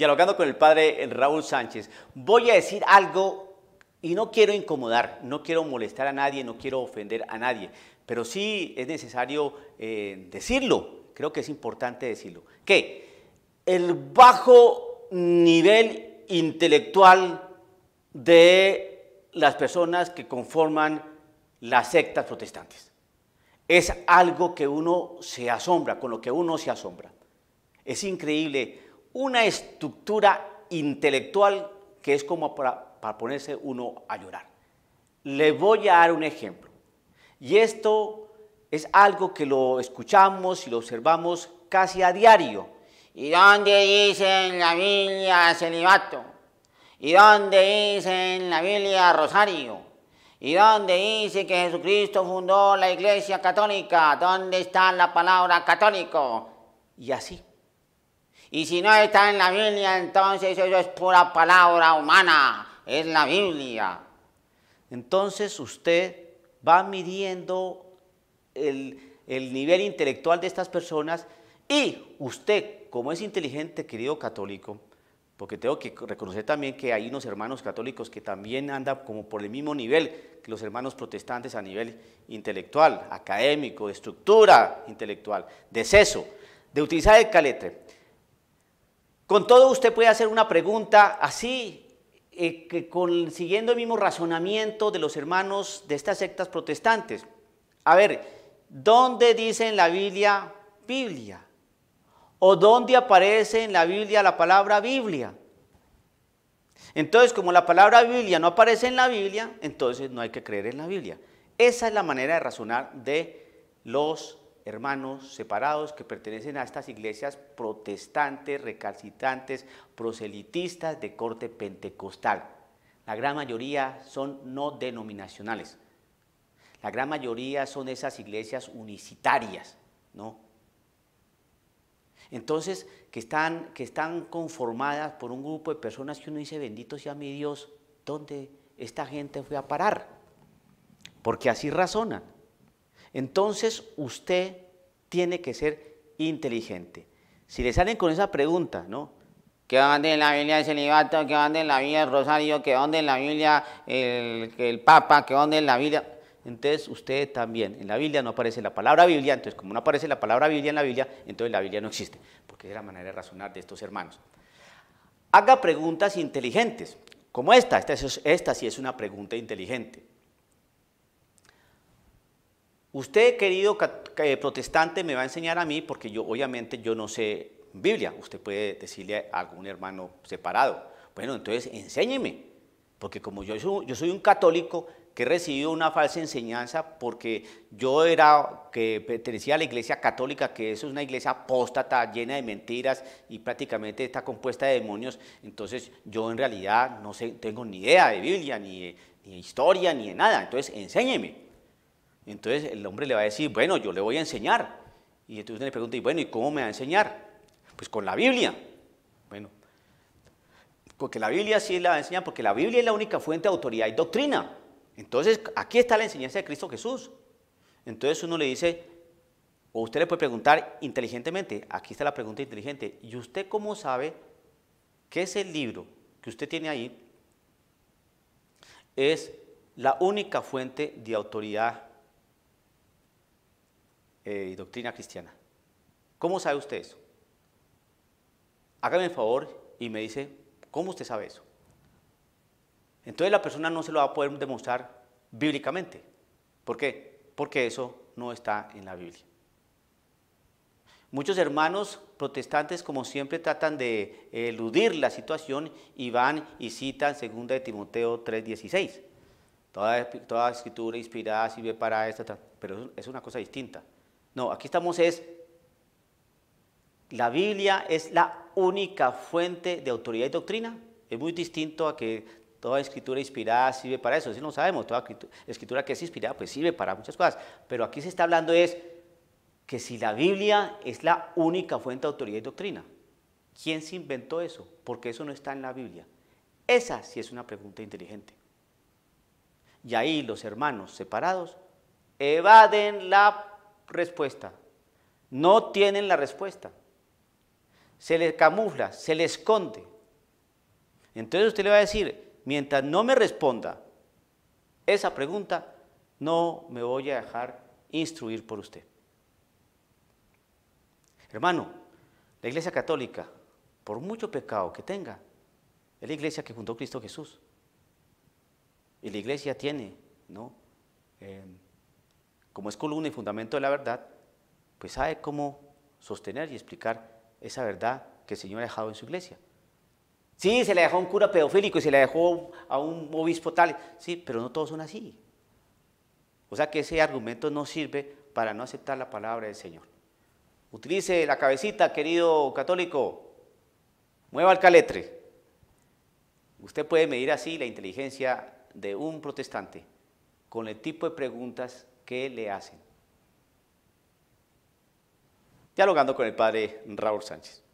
dialogando con el padre Raúl Sánchez. Voy a decir algo y no quiero incomodar, no quiero molestar a nadie, no quiero ofender a nadie, pero sí es necesario eh, decirlo, creo que es importante decirlo, que el bajo nivel intelectual de las personas que conforman las sectas protestantes. Es algo que uno se asombra, con lo que uno se asombra. Es increíble una estructura intelectual que es como para, ponerse uno a llorar. Le voy a dar un ejemplo. Y esto es algo que lo escuchamos y lo observamos casi a diario. ¿Y dónde dice en la Biblia celibato? ¿Y dónde dice en la Biblia rosario? ¿Y dónde dice que Jesucristo fundó la Iglesia Católica? ¿Dónde está la palabra católico? Y así. Y si no está en la Biblia, entonces eso es pura palabra humana, es la Biblia. Entonces usted va midiendo el, nivel intelectual de estas personas y usted, como es inteligente, querido católico, porque tengo que reconocer también que hay unos hermanos católicos que también andan como por el mismo nivel que los hermanos protestantes a nivel intelectual, académico, estructura intelectual, de seso, de utilizar el caletre. Con todo usted puede hacer una pregunta así, eh, que siguiendo el mismo razonamiento de los hermanos de estas sectas protestantes. A ver, ¿dónde dice en la Biblia Biblia? ¿O dónde aparece en la Biblia la palabra Biblia? Entonces, como la palabra Biblia no aparece en la Biblia, entonces no hay que creer en la Biblia. Esa es la manera de razonar de los hermanos separados que pertenecen a estas iglesias protestantes, recalcitrantes, proselitistas de corte pentecostal. La gran mayoría son no denominacionales. La gran mayoría son esas iglesias unicitarias, ¿no? Entonces, que están, que están conformadas por un grupo de personas que uno dice, bendito sea mi Dios, ¿dónde esta gente fue a parar? Porque así razonan. Entonces usted tiene que ser inteligente. Si le salen con esa pregunta, ¿no? ¿Qué onda en la Biblia el celibato? ¿Qué onda en la Biblia el rosario? ¿Qué onda en la Biblia el, Papa? ¿Qué onda en la Biblia? Entonces usted también, en la Biblia no aparece la palabra Biblia, entonces como no aparece la palabra Biblia en la Biblia, entonces la Biblia no existe, porque es la manera de razonar de estos hermanos. Haga preguntas inteligentes, como esta, esta sí es una pregunta inteligente. Usted, querido eh, protestante, me va a enseñar a mí porque yo obviamente yo no sé Biblia. Usted puede decirle a algún hermano separado. Bueno, entonces enséñeme, porque como yo soy, un católico que he recibido una falsa enseñanza porque yo era que pertenecía a la iglesia católica, que eso es una iglesia apóstata, llena de mentiras y prácticamente está compuesta de demonios, entonces yo en realidad no sé, tengo ni idea de Biblia, ni ni de historia, ni de nada, entonces enséñeme. Entonces el hombre le va a decir, bueno, yo le voy a enseñar. Y entonces usted le pregunta, y bueno, ¿y cómo me va a enseñar? Pues con la Biblia. Bueno, porque la Biblia sí la va a enseñar, porque la Biblia es la única fuente de autoridad y doctrina. Entonces, aquí está la enseñanza de Cristo Jesús. Entonces uno le dice, o usted le puede preguntar inteligentemente, aquí está la pregunta inteligente, ¿y usted cómo sabe que ese libro que usted tiene ahí es la única fuente de autoridad y eh, doctrina cristiana. ¿Cómo sabe usted eso? Hágame el favor y me dice, ¿cómo usted sabe eso? Entonces la persona no se lo va a poder demostrar bíblicamente. ¿Por qué? Porque eso no está en la Biblia. Muchos hermanos protestantes, como siempre, tratan de eludir la situación y van y citan 2 de Timoteo 3:16. Toda, toda escritura inspirada sirve para esta, pero es una cosa distinta. No, aquí estamos es, la Biblia es la única fuente de autoridad y doctrina. Es muy distinto a que toda escritura inspirada sirve para eso, Si no sabemos, toda escritura que es inspirada pues sirve para muchas cosas, pero aquí se está hablando es que si la Biblia es la única fuente de autoridad y doctrina, ¿quién se inventó eso? Porque eso no está en la Biblia. Esa sí es una pregunta inteligente. Y ahí los hermanos separados evaden la respuesta. No tienen la respuesta. Se les camufla, se les esconde. Entonces usted le va a decir, mientras no me responda esa pregunta, no me voy a dejar instruir por usted. Hermano, la Iglesia Católica, por mucho pecado que tenga, es la Iglesia que juntó Cristo Jesús. Y la Iglesia tiene, ¿no? Eh, como es columna y fundamento de la verdad, pues sabe cómo sostener y explicar esa verdad que el Señor ha dejado en su iglesia. Sí, se le dejó a un cura pedofílico y se le dejó a un obispo tal, sí, pero no todos son así. O sea que ese argumento no sirve para no aceptar la palabra del Señor. Utilice la cabecita, querido católico, mueva el caletre. Usted puede medir así la inteligencia de un protestante con el tipo de preguntas ¿Qué le hacen. Dialogando con el padre Raúl Sánchez.